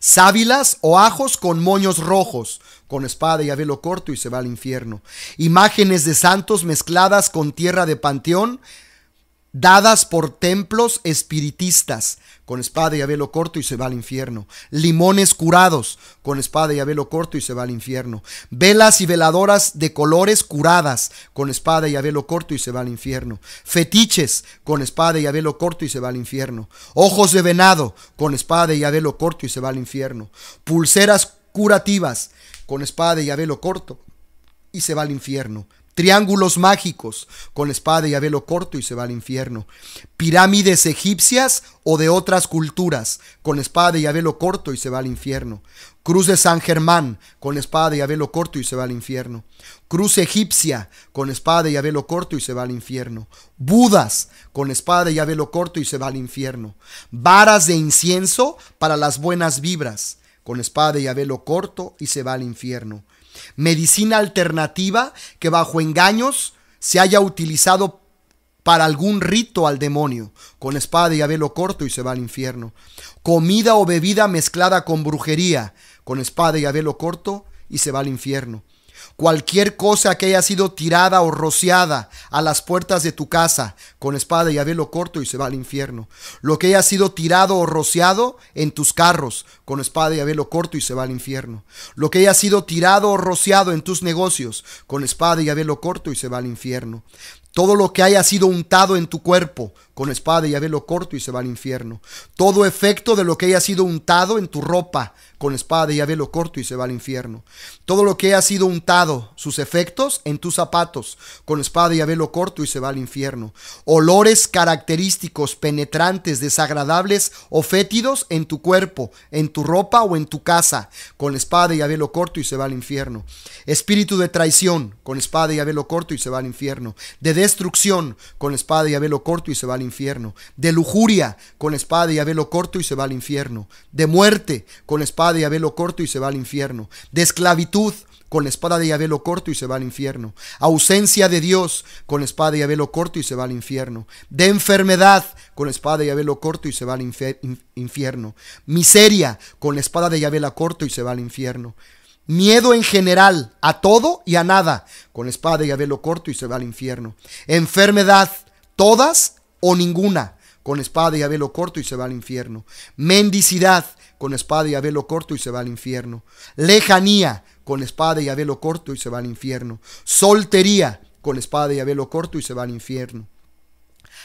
Sábilas o ajos con moños rojos, con espada y abelo corto y se va al infierno. Imágenes de santos mezcladas con tierra de panteón, dadas por templos espiritistas con espada y abelo corto y se va al infierno. Limones curados con espada y abelo corto y se va al infierno. Velas y veladoras de colores curadas con espada y abelo corto y se va al infierno. Fetiches con espada y abelo corto y se va al infierno. Ojos de venado con espada y abelo corto y se va al infierno. Pulseras curativas con espada y abelo corto y se va al infierno triángulos mágicos, con espada y abelo corto y se va al infierno. Pirámides egipcias o de otras culturas, con espada y abelo corto y se va al infierno. Cruz de San Germán, con espada y abelo corto y se va al infierno. Cruz egipcia, con espada y abelo corto y se va al infierno. Budas, con espada y abelo corto y se va al infierno. Varas de incienso para las buenas vibras, con espada y abelo corto y se va al infierno medicina alternativa que bajo engaños se haya utilizado para algún rito al demonio, con espada y abelo corto y se va al infierno. Comida o bebida mezclada con brujería, con espada y abelo corto y se va al infierno. Cualquier cosa que haya sido tirada o rociada a las puertas de tu casa con espada y abelo corto y se va al infierno. Lo que haya sido tirado o rociado en tus carros con espada y abelo corto y se va al infierno. Lo que haya sido tirado o rociado en tus negocios con espada y abelo corto y se va al infierno. Todo lo que haya sido untado en tu cuerpo con espada y abelo corto y se va al infierno. Todo efecto de lo que haya sido untado en tu ropa con espada y abelo corto y se va al infierno. Todo lo que haya sido untado, sus efectos en tus zapatos con espada y abelo corto y se va al infierno. Olores característicos, penetrantes, desagradables o fétidos en tu cuerpo, en tu ropa o en tu casa con espada y abelo corto y se va al infierno. Espíritu de traición con espada y abelo corto y se va al infierno destrucción con la espada y abelo corto y se va al infierno, de lujuria con espada y abelo corto y se va al infierno, de muerte con la espada y abelo corto y se va al infierno, de esclavitud con la espada de Yabelo corto y se va al infierno. Ausencia de Dios con la espada y Yabelo corto y se va al infierno. De enfermedad con la espada y Yabelo corto y se va al infierno. Miseria con la espada de Yabela corto y se va al infierno. Miedo en general, a todo y a nada. Con espada y a velo corto y se va al infierno. Enfermedad, todas o ninguna. Con espada y a velo corto y se va al infierno. Mendicidad, con espada y a velo corto y se va al infierno. Lejanía, con espada y a velo corto y se va al infierno. Soltería, con espada y a velo corto y se va al infierno.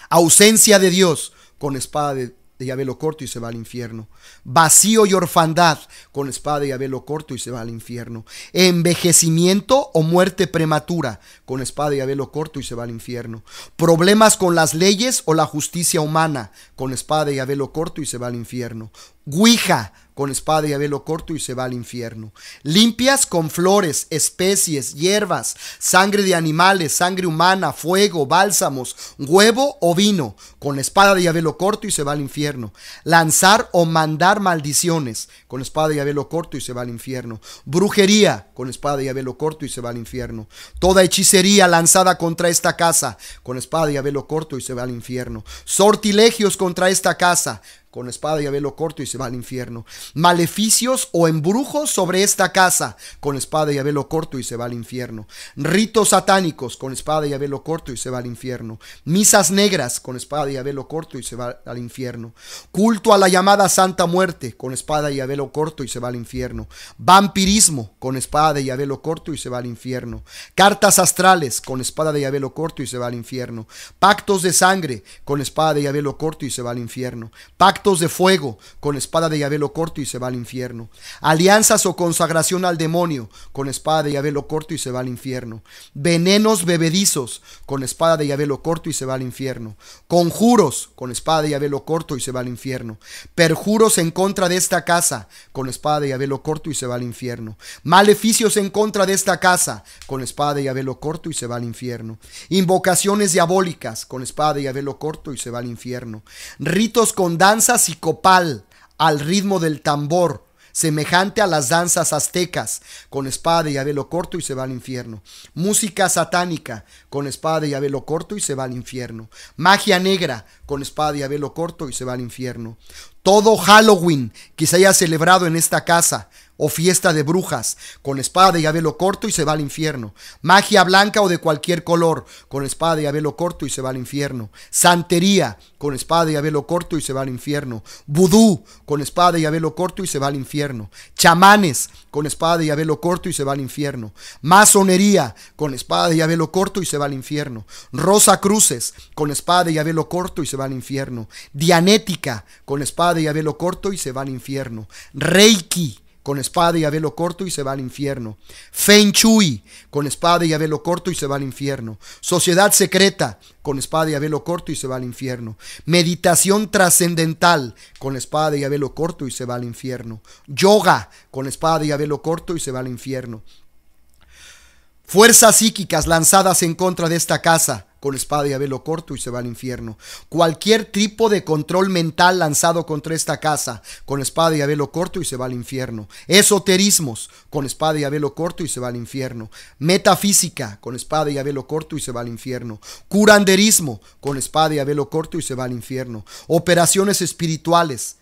Ausencia de Dios, con espada de, de velo corto y se va al infierno. Vacío y orfandad con espada espada y velo corto y se va al infierno. Envejecimiento o muerte prematura con espada espada y velo corto y se va al infierno. Problemas con las leyes o la justicia humana con espada espada y velo corto y se va al infierno. Guija con espada y velo corto y se va al infierno. Limpias con flores, especies, hierbas, sangre de animales, sangre humana, fuego, bálsamos, huevo o vino, con espada y velo corto y se va al infierno. Lanzar o mandar maldiciones, con espada y velo corto y se va al infierno. Brujería, con espada y velo corto y se va al infierno. Toda hechicería lanzada contra esta casa, con espada y velo corto y se va al infierno. Sortilegios contra esta casa, con espada y abelo corto y se va al infierno. Maleficios o embrujos sobre esta casa, con espada y abelo corto y se va al infierno. Ritos satánicos, con espada y abelo corto y se va al infierno. Misas negras, con espada y abelo corto y se va al infierno. Culto a la llamada Santa Muerte, con espada y abelo corto y se va al infierno. Vampirismo, con espada y abelo corto y se va al infierno. Cartas astrales, con espada y abelo corto y se va al infierno. Pactos de sangre, con espada y abelo corto y se va al infierno. Actos de fuego, con espada de Yahvé corto y se va al infierno. Alianzas o consagración al demonio, con espada de Yahvé corto y se va al infierno. Venenos bebedizos, con espada de Yahvé corto y se va al infierno. Conjuros, con espada de Yahvé corto y se va al infierno. Perjuros en contra de esta casa, con espada de Yahvé corto y se va al infierno. Maleficios en contra de esta casa, con espada de Yahvé corto y se va al infierno. Invocaciones diabólicas, con espada de Yahvé corto y se va al infierno. Ritos con danza psicopal al ritmo del tambor, semejante a las danzas aztecas, con espada y abelo corto y se va al infierno. Música satánica, con espada y abelo corto y se va al infierno. Magia negra, con espada y abelo corto y se va al infierno. Todo Halloween que se haya celebrado en esta casa, o fiesta de brujas, con espada y abelo corto y se va al infierno. Magia blanca o de cualquier color, con espada y abelo corto y se va al infierno. Santería, con espada y abelo corto y se va al infierno. Vudú, con espada y abelo corto y se va al infierno. Chamanes, con espada y abelo corto y se va al infierno. Masonería, con espada y abelo corto y se va al infierno. Rosa Cruces, con espada y abelo corto y se va al infierno. Dianética, con espada y abelo corto y se va al infierno. Reiki, con espada y abelo corto y se va al infierno. Feng Chui con espada y abelo corto y se va al infierno. Sociedad secreta, con espada y velo corto y se va al infierno. Meditación trascendental, con espada y abelo corto y se va al infierno. Yoga, con espada y abelo corto y se va al infierno. Fuerzas psíquicas lanzadas en contra de esta casa con espada y velo corto y se va al infierno. Cualquier tipo de control mental lanzado contra esta casa, con espada y velo corto y se va al infierno. Esoterismos, con espada y velo corto y se va al infierno. Metafísica, con espada y velo corto y se va al infierno. Curanderismo, con espada y velo corto y se va al infierno. Operaciones espirituales,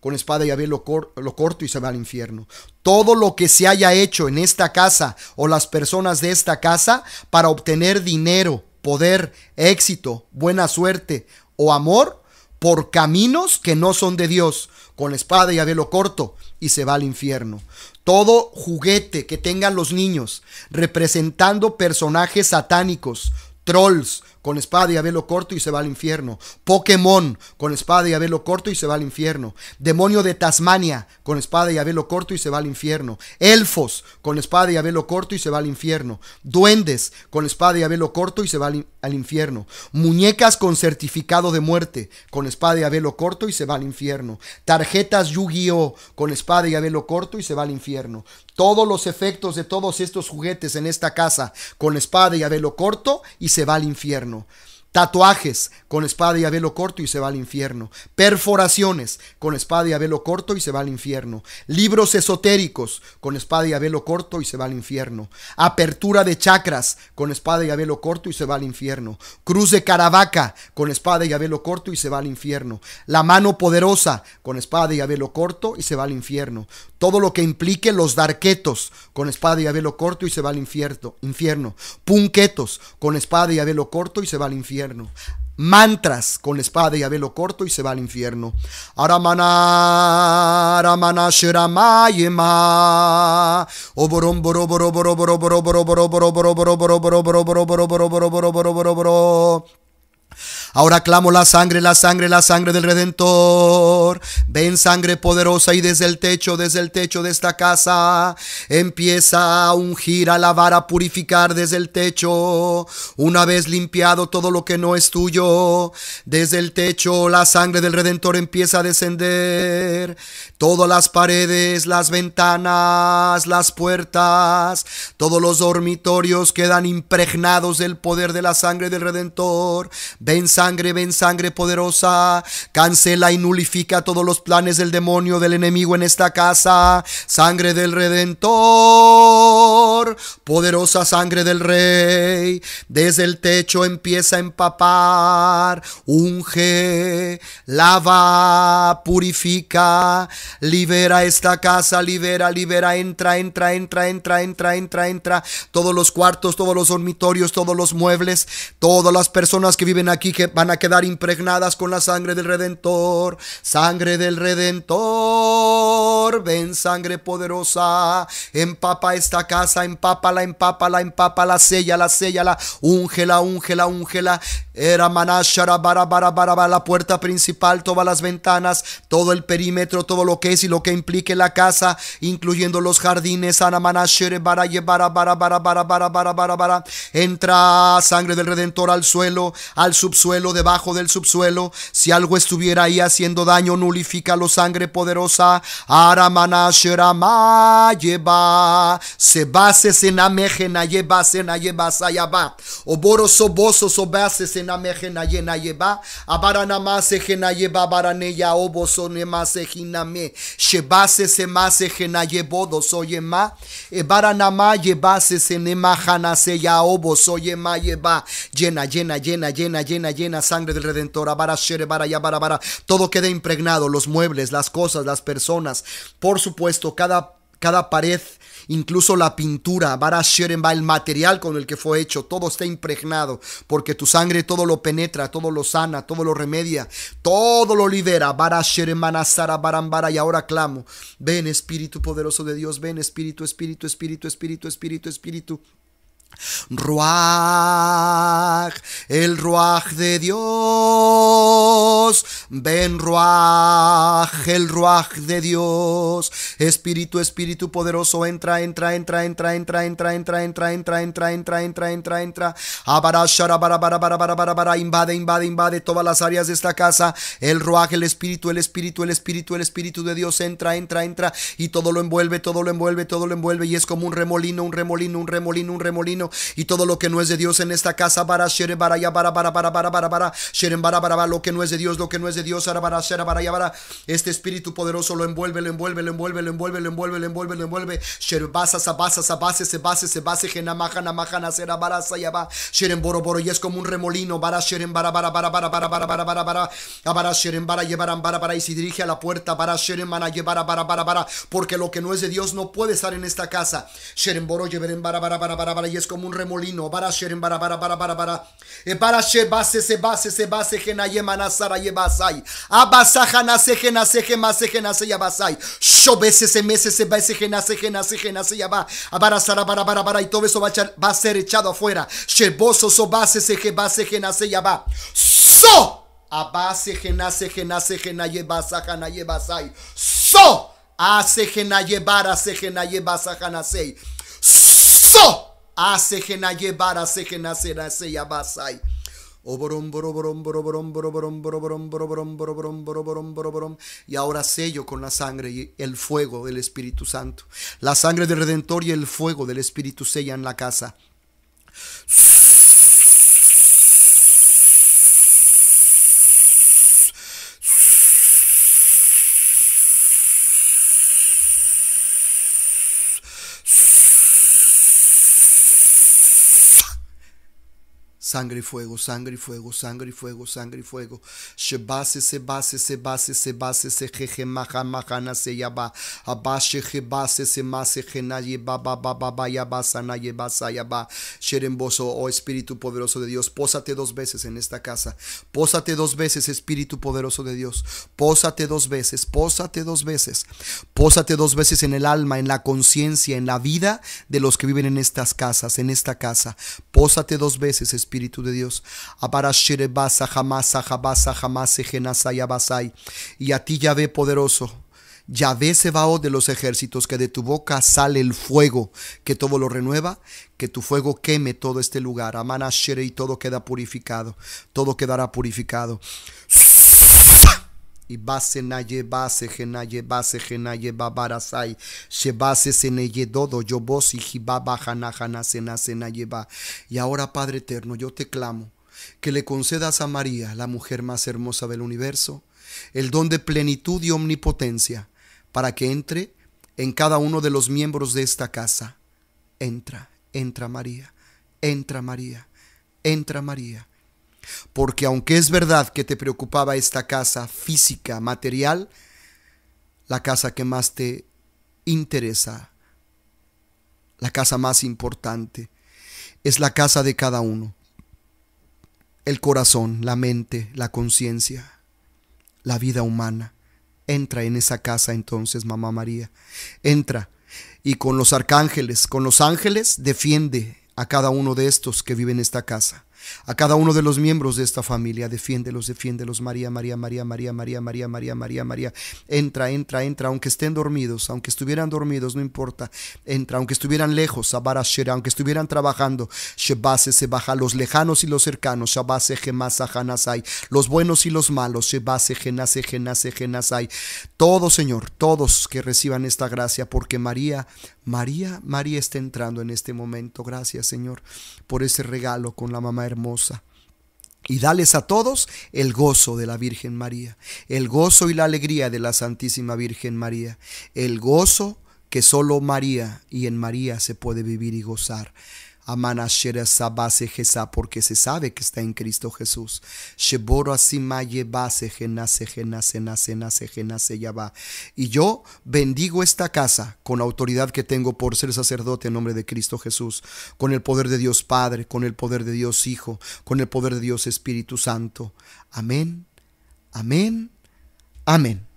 con espada y abel lo, corto y se va al infierno. Todo lo que se haya hecho en esta casa o las personas de esta casa para obtener dinero, poder, éxito, buena suerte o amor por caminos que no son de Dios, con espada y a corto, y se va al infierno. Todo juguete que tengan los niños representando personajes satánicos, trolls, con espada y abelo corto y se va al infierno. Pokémon, con espada y abelo corto y se va al infierno. Demonio de Tasmania, con espada y abelo corto y se va al infierno. Elfos, con espada y abelo corto y se va al infierno. Duendes, con espada y abelo corto y se va al, infierno. Muñecas con certificado de muerte, con espada y abelo corto y se va al infierno. Tarjetas Yu-Gi-Oh, con espada y abelo corto y se va al infierno todos los efectos de todos estos juguetes en esta casa con espada y a corto y se va al infierno. Tatuajes con espada y abelo corto y se va al infierno. Perforaciones con espada y abelo corto y se va al infierno. Libros esotéricos con espada y abelo corto y se va al infierno. Apertura de chakras con espada y abelo corto y se va al infierno. Cruz de Caravaca con espada y abelo corto y se va al infierno. La mano poderosa con espada y abelo corto y se va al infierno. Todo lo que implique los darquetos con espada y abelo corto y se va al infierno. infierno. Punquetos con espada y abelo corto y se va al infierno Mantras con la espada y a velo corto y se va al infierno. Aramana, aramana, Ahora clamo la sangre, la sangre, la sangre del Redentor. Ven sangre poderosa y desde el techo, desde el techo de esta casa, empieza a ungir, a lavar, a purificar desde el techo. Una vez limpiado todo lo que no es tuyo, desde el techo la sangre del Redentor empieza a descender. Todas las paredes, las ventanas, las puertas, todos los dormitorios quedan impregnados del poder de la sangre del Redentor. Ven sangre sangre, ven sangre poderosa. Cancela y nulifica todos los planes del demonio, del enemigo en esta casa. Sangre del redentor, poderosa sangre del rey. Desde el techo empieza a empapar, unge, lava, purifica, libera esta casa, libera, libera, entra, entra, entra, entra, entra, entra, entra. Todos los cuartos, todos los dormitorios, todos los muebles, todas las personas que viven aquí, que van a quedar impregnadas con la sangre del Redentor. Sangre del Redentor, ven sangre poderosa, empapa esta casa, empápala, empápala, empápala, séllala, séllala, úngela, úngela, úngela. Era manashara, bara, bara, bara, la puerta principal, todas las ventanas, todo el perímetro, todo lo que es y lo que implique la casa, incluyendo los jardines, ana manashere, bara, bara, bara, bara, bara, bara, Entra sangre del Redentor al suelo, al subsuelo debajo del subsuelo. Si algo estuviera ahí haciendo daño, nulifica lo sangre poderosa. Aramana Sherama lleva. Se base senamejena lleva, sena lleva, sayaba. sobase senamejena llena lleva. más sejena lleva, baraneya oboso nema sejiname. Shebase semase jena llevodo soyema. Ebaranama llevase senema se ya oboso yema lleva. Llena, llena, llena, llena, llena, llena sangre del Redentor, ya, Todo queda impregnado, los muebles, las cosas, las personas. Por supuesto, cada, cada pared incluso la pintura, Bara va el material con el que fue hecho, todo está impregnado, porque tu sangre todo lo penetra, todo lo sana, todo lo remedia, todo lo libera. y ahora clamo: Ven, Espíritu poderoso de Dios, ven, Espíritu, Espíritu, Espíritu, Espíritu, Espíritu. espíritu Ruach, el Ruach de Dios. Ven Ruach, el Ruach de Dios. Espíritu, Espíritu poderoso, entra, entra, entra, entra, entra, entra, entra, entra, entra, entra, entra, entra, entra, entra. Abarashara, bara, bara, bara, bara, invade, invade, invade todas las áreas de esta casa. El Ruach, el Espíritu, el Espíritu, el Espíritu, el Espíritu de Dios entra, entra, entra y todo lo envuelve, todo lo envuelve, todo lo envuelve y es como un remolino, un remolino, un remolino, un remolino y todo lo que no es de Dios en esta casa, para Sheren, para ya, para, para, para, para, para, para, Sheren, para, lo que no es de Dios, lo que no es de Dios, ahora para, Shera, para, ya, este espíritu poderoso lo envuelve, lo envuelve, lo envuelve, lo envuelve, lo envuelve, lo envuelve, lo envuelve, Sheren, basa, sa base se base, se base, genamaja, namaja, sayaba, Sheren, boro, boro, y es como un remolino, para, Sheren, para, para, para, para, para, para, para, para, para, para, Sheren, llevarán, para, para, y si dirige a la puerta, para, Sheren, para, llevar, para, para, para, porque lo que no es de Dios no puede estar en esta casa, Sheren, boro, lleveren, para, para, para, y es como como un remolino. para bara, bara, bara, bara, para e Barashe, base, se base, se base, genaye, manasara, yebasai. Abasajana, se genase, gemase, genase, yabasai. Shobese, se mese, se base, genase, genase, genase, yaba. Abarasara, bara, bara, bara. Y todo eso va a, ser echado afuera. Sheboso, so base, se base genase, yaba. So! Abase, genase, genase, genaye, basa, hace basai. So! gena, hace asejena llevar, sei. ¡So! Asejena llevar, a asejena será, seya basai. Y ahora sello con la sangre y el fuego del Espíritu Santo. La sangre del Redentor y el fuego del Espíritu sellan la casa. Sangre y fuego, sangre y fuego, sangre y fuego, sangre y fuego. base, se base se base se base se jeje maja majana se yaba. base se mase jenaye baba baba baya basa ya yaba. Sherembozo, oh Espíritu poderoso de Dios, pósate dos veces en esta casa. Pósate dos veces, Espíritu poderoso de Dios. Pósate dos veces, pósate dos veces. Pósate dos veces en el alma, en la conciencia, en la vida de los que viven en estas casas, en esta casa. Pósate dos veces, Espíritu Espíritu de Dios. Y a ti, ve poderoso. Yahvé va de los ejércitos, que de tu boca sale el fuego, que todo lo renueva, que tu fuego queme todo este lugar. Amanashere y todo queda purificado, todo quedará purificado y y ahora Padre eterno yo te clamo que le concedas a María la mujer más hermosa del universo el don de plenitud y omnipotencia para que entre en cada uno de los miembros de esta casa entra entra María entra María entra María porque aunque es verdad que te preocupaba esta casa física, material, la casa que más te interesa, la casa más importante, es la casa de cada uno. El corazón, la mente, la conciencia, la vida humana. Entra en esa casa entonces, mamá María. Entra y con los arcángeles, con los ángeles, defiende a cada uno de estos que vive en esta casa. A cada uno de los miembros de esta familia, defiéndelos, defiéndelos, María, María, María, María, María, María, María, María, María. Entra, entra, entra, aunque estén dormidos, aunque estuvieran dormidos, no importa. Entra, aunque estuvieran lejos, aunque estuvieran trabajando, Shebase se baja, los lejanos y los cercanos, Shabase Gemasa Hanasai, los buenos y los malos, Shebase Genase Genase Genasai. Todos, Señor, todos que reciban esta gracia, porque María María, María está entrando en este momento. Gracias Señor por ese regalo con la mamá hermosa. Y dales a todos el gozo de la Virgen María, el gozo y la alegría de la Santísima Virgen María, el gozo que solo María y en María se puede vivir y gozar porque se sabe que está en Cristo Jesús. Y yo bendigo esta casa con autoridad que tengo por ser sacerdote en nombre de Cristo Jesús, con el poder de Dios Padre, con el poder de Dios Hijo, con el poder de Dios Espíritu Santo. Amén, amén, amén.